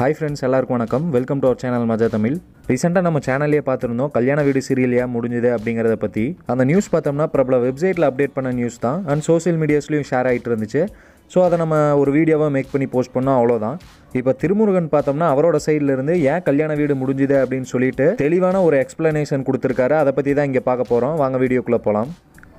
hi friends எல்லாருக்கும் வணக்கம் welcome to our channel மஜா தமிழ் ரீசெண்டாக நம்ம சேனல்லே பார்த்துருந்தோம் கல்யாண வீடு சீரியலையாக முடிஞ்சுது அப்படிங்கிறத பற்றி அந்த நியூஸ் பார்த்தோம்னா பிரபல வெப்சைட்டில் அப்டேட் பண்ண நியூஸ் தான் அண்ட் சோசியல் மீடியாஸ்லேயும் ஷேர் ஆகிட்டு இருந்துச்சு ஸோ அதை நம்ம ஒரு வீடியோவாக மேக் பண்ணி போஸ்ட் பண்ணோம் அவ்வளோதான் இப்போ திருமுருகன் பார்த்தோம்னா அவரோட சைட்லேருந்து ஏன் கல்யாண வீடு முடிஞ்சுது அப்படின்னு சொல்லிட்டு தெளிவான ஒரு எக்ஸ்ப்ளனேஷன் கொடுத்துருக்காரு அதை பற்றி தான் இங்கே பார்க்க போகிறோம் வாங்க வீடியோக்குள்ளே போகலாம்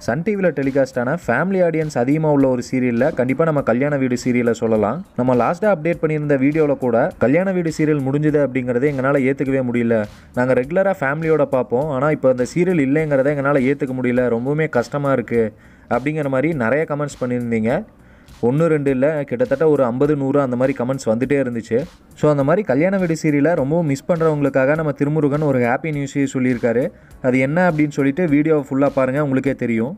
சன் டிவியில் டெலிகாஸ்டான ஃபேமிலி ஆடியன்ஸ் அதிகமாக உள்ள ஒரு சீரியலில் கண்டிப்பாக நம்ம கல்யாண வீடு சீரியலை சொல்லலாம் நம்ம லாஸ்ட்டாக அப்டேட் பண்ணியிருந்த வீடியோவில் கூட கல்யாண வீடு சீரியல் முடிஞ்சுது அப்படிங்கிறத எங்களால் ஏற்றுக்கவே முடியல நாங்கள் ரெகுலராக ஃபேமிலியோட பார்ப்போம் ஆனால் இப்போ அந்த சீரியல் இல்லைங்கிறத எங்களால் ஏற்றுக்க முடியல ரொம்பவுமே கஷ்டமாக இருக்குது அப்படிங்கிற மாதிரி நிறைய கமெண்ட்ஸ் பண்ணியிருந்தீங்க ஒன்று ரெண்டு இல்லை கிட்டத்தட்ட ஒரு ஐம்பது நூறு அந்த மாதிரி கமெண்ட்ஸ் வந்துகிட்டே இருந்துச்சு ஸோ அந்த மாதிரி கல்யாண வெடி சீரியலை ரொம்பவும் மிஸ் பண்ணுறவங்களுக்காக நம்ம திருமுருகன் ஒரு ஹாப்பி நியூஸே சொல்லியிருக்காரு அது என்ன அப்படின்னு சொல்லிட்டு வீடியோவை ஃபுல்லாக பாருங்கள் உங்களுக்கே தெரியும்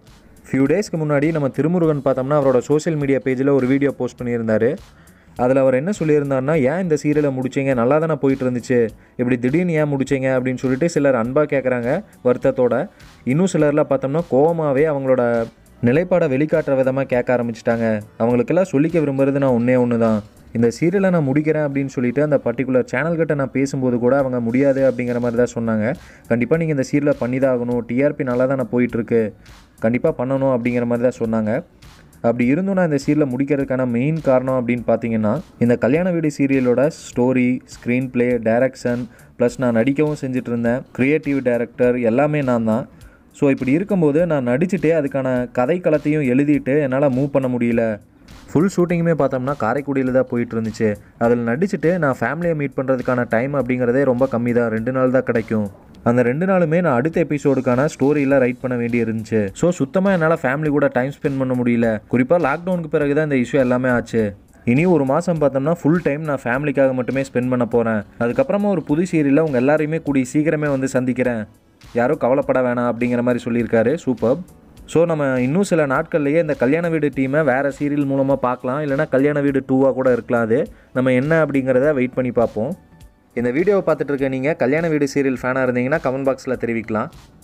ஃபியூ டேஸ்க்கு முன்னாடி நம்ம திருமுருகன் பார்த்தோம்னா அவரோட சோஷியல் மீடியா பேஜில் ஒரு வீடியோ போஸ்ட் பண்ணியிருந்தார் அதில் அவர் என்ன சொல்லியிருந்தார்னா ஏன் இந்த சீரியலை முடிச்சிங்க நல்லா தானே போயிட்டு இருந்துச்சு இப்படி திடீர்னு ஏன் முடிச்சிங்க அப்படின்னு சொல்லிட்டு சிலர் அன்பாக கேட்குறாங்க வருத்தத்தோட இன்னும் சிலர்லாம் பார்த்தோம்னா கோவமாகவே அவங்களோட நிலைப்பாடை வெளிக்காட்டுற விதமாக கேட்க ஆரம்பிச்சிட்டாங்க அவங்களுக்கெல்லாம் சொல்லிக்க விரும்புறது நான் ஒன்றே ஒன்று தான் இந்த சீரியலை நான் முடிக்கிறேன் அப்படின்னு சொல்லிட்டு அந்த பர்டிகுலர் சேனல்கிட்ட நான் பேசும்போது கூட அவங்க முடியாது அப்படிங்கிற மாதிரி தான் சொன்னாங்க கண்டிப்பாக நீங்கள் இந்த சீரியலை பண்ணி தான் ஆகணும் டிஆர்பி நல்லா தானே போயிட்டுருக்கு கண்டிப்பாக பண்ணணும் அப்படிங்கிற மாதிரி தான் சொன்னாங்க அப்படி இருந்தும் நான் இந்த சீரியலை முடிக்கிறதுக்கான மெயின் காரணம் அப்படின்னு பார்த்தீங்கன்னா இந்த கல்யாண வீடு சீரியலோட story screenplay direction plus நான் நடிக்கவும் இருந்தேன் க்ரியேட்டிவ் டைரக்டர் எல்லாமே நான் தான் ஸோ இப்படி இருக்கும்போது நான் நடிச்சுட்டே அதுக்கான கதைக்களத்தையும் எழுதிட்டு என்னால் மூவ் பண்ண முடியல ஃபுல் ஷூட்டிங்குமே பார்த்தோம்னா காரைக்குடியில் தான் போயிட்டு இருந்துச்சு அதில் நடிச்சுட்டு நான் ஃபேமிலியை மீட் பண்ணுறதுக்கான டைம் அப்படிங்கிறதே ரொம்ப கம்மி தான் ரெண்டு நாள் தான் கிடைக்கும் அந்த ரெண்டு நாளுமே நான் அடுத்த எபிசோடுக்கான ஸ்டோரியெலாம் ரைட் பண்ண வேண்டி இருந்துச்சு ஸோ சுத்தமாக என்னால் ஃபேமிலி கூட டைம் ஸ்பெண்ட் பண்ண முடியல குறிப்பாக லாக்டவுனுக்கு பிறகு தான் இந்த இஷ்யூ எல்லாமே ஆச்சு இனி ஒரு மாதம் பார்த்தோம்னா ஃபுல் டைம் நான் ஃபேமிலிக்காக மட்டுமே ஸ்பெண்ட் பண்ண போகிறேன் அதுக்கப்புறமா ஒரு புது சீரியலில் உங்கள் எல்லாரையுமே கூடி சீக்கிரமே வந்து சந்திக்கிறேன் யாரும் கவலைப்பட வேணாம் அப்படிங்கிற மாதிரி சொல்லியிருக்காரு சூப்பர் ஸோ நம்ம இன்னும் சில நாட்கள்லேயே இந்த கல்யாண வீடு டீமை வேறு சீரியல் மூலமாக பார்க்கலாம் இல்லைனா கல்யாண வீடு டூவாக கூட இருக்கலாம் அது நம்ம என்ன அப்படிங்கிறத வெயிட் பண்ணி பார்ப்போம் இந்த வீடியோவை பார்த்துட்டு இருக்க நீங்கள் கல்யாண வீடு சீரியல் ஃபேனாக இருந்தீங்கன்னா கமெண்ட் பாக்ஸில் தெரிவிக்கலாம்